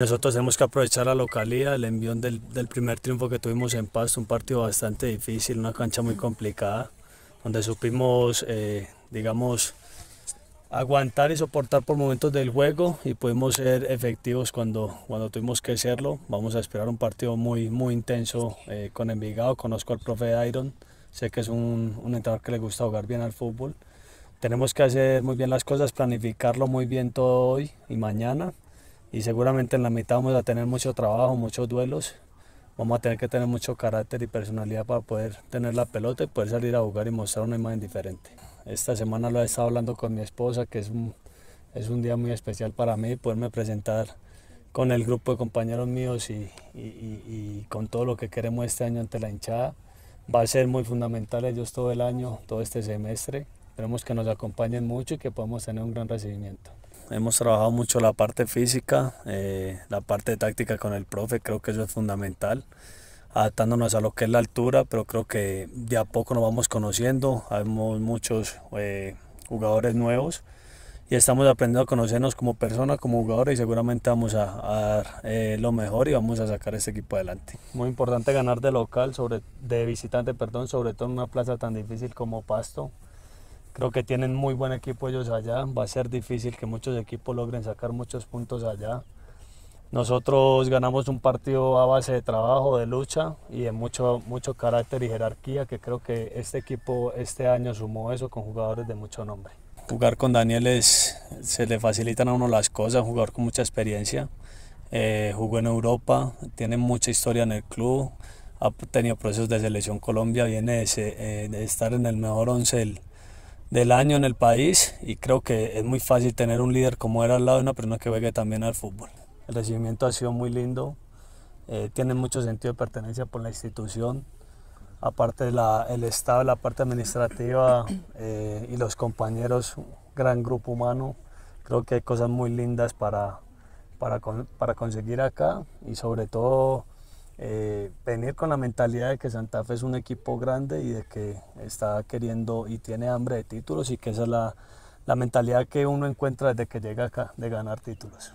Nosotros tenemos que aprovechar la localidad, el envión del, primer triunfo que tuvimos en Pasto, un partido bastante difícil, una cancha muy complicada, donde supimos, eh, digamos, aguantar y soportar por momentos del juego y pudimos ser efectivos cuando, cuando tuvimos que serlo. Vamos a esperar un partido muy, muy intenso eh, con Envigado, conozco al profe Iron, sé que es un, un entrenador que le gusta jugar bien al fútbol. Tenemos que hacer muy bien las cosas, planificarlo muy bien todo hoy y mañana y seguramente en la mitad vamos a tener mucho trabajo, muchos duelos. Vamos a tener que tener mucho carácter y personalidad para poder tener la pelota y poder salir a jugar y mostrar una imagen diferente. Esta semana lo he estado hablando con mi esposa, que es un, es un día muy especial para mí, poderme presentar con el grupo de compañeros míos y, y, con todo lo que queremos este año ante la hinchada. Va a ser muy fundamental ellos todo el año, todo este semestre. Esperemos que nos acompañen mucho y que podamos tener un gran recibimiento hemos trabajado mucho la parte física, eh, la parte táctica con el profe, creo que eso es fundamental, adaptándonos a lo que es la altura, pero creo que de a poco nos vamos conociendo, hay muchos eh, jugadores nuevos y estamos aprendiendo a conocernos como personas, como jugadores y seguramente vamos a, dar eh, lo mejor y vamos a sacar este equipo adelante. Muy importante ganar de local, sobre, de visitante, perdón, sobre todo en una plaza tan difícil como Pasto. Creo que tienen muy buen equipo ellos allá. Va a ser difícil que muchos equipos logren sacar muchos puntos allá. Nosotros ganamos un partido a base de trabajo, de lucha y de mucho, mucho carácter y jerarquía, que creo que este equipo este año sumó eso con jugadores de mucho nombre. Jugar con Daniel es, se le facilitan a uno las cosas, jugador con mucha experiencia. Eh, jugó en Europa, tiene mucha historia en el club, ha tenido procesos de selección Colombia, viene de, eh, de estar en el mejor once del, del año en el país y creo que es muy fácil tener un líder como era al lado de una persona que juegue también al fútbol. El recibimiento ha sido muy lindo, eh, tiene mucho sentido de pertenencia por la institución, aparte del Estado, la parte administrativa eh, y los compañeros, gran grupo humano. Creo que hay cosas muy lindas para, para, para conseguir acá y sobre todo eh, venir con la mentalidad de que Santa Fe es un equipo grande y de que está queriendo y tiene hambre de títulos y que esa es la, mentalidad que uno encuentra desde que llega acá, de ganar títulos.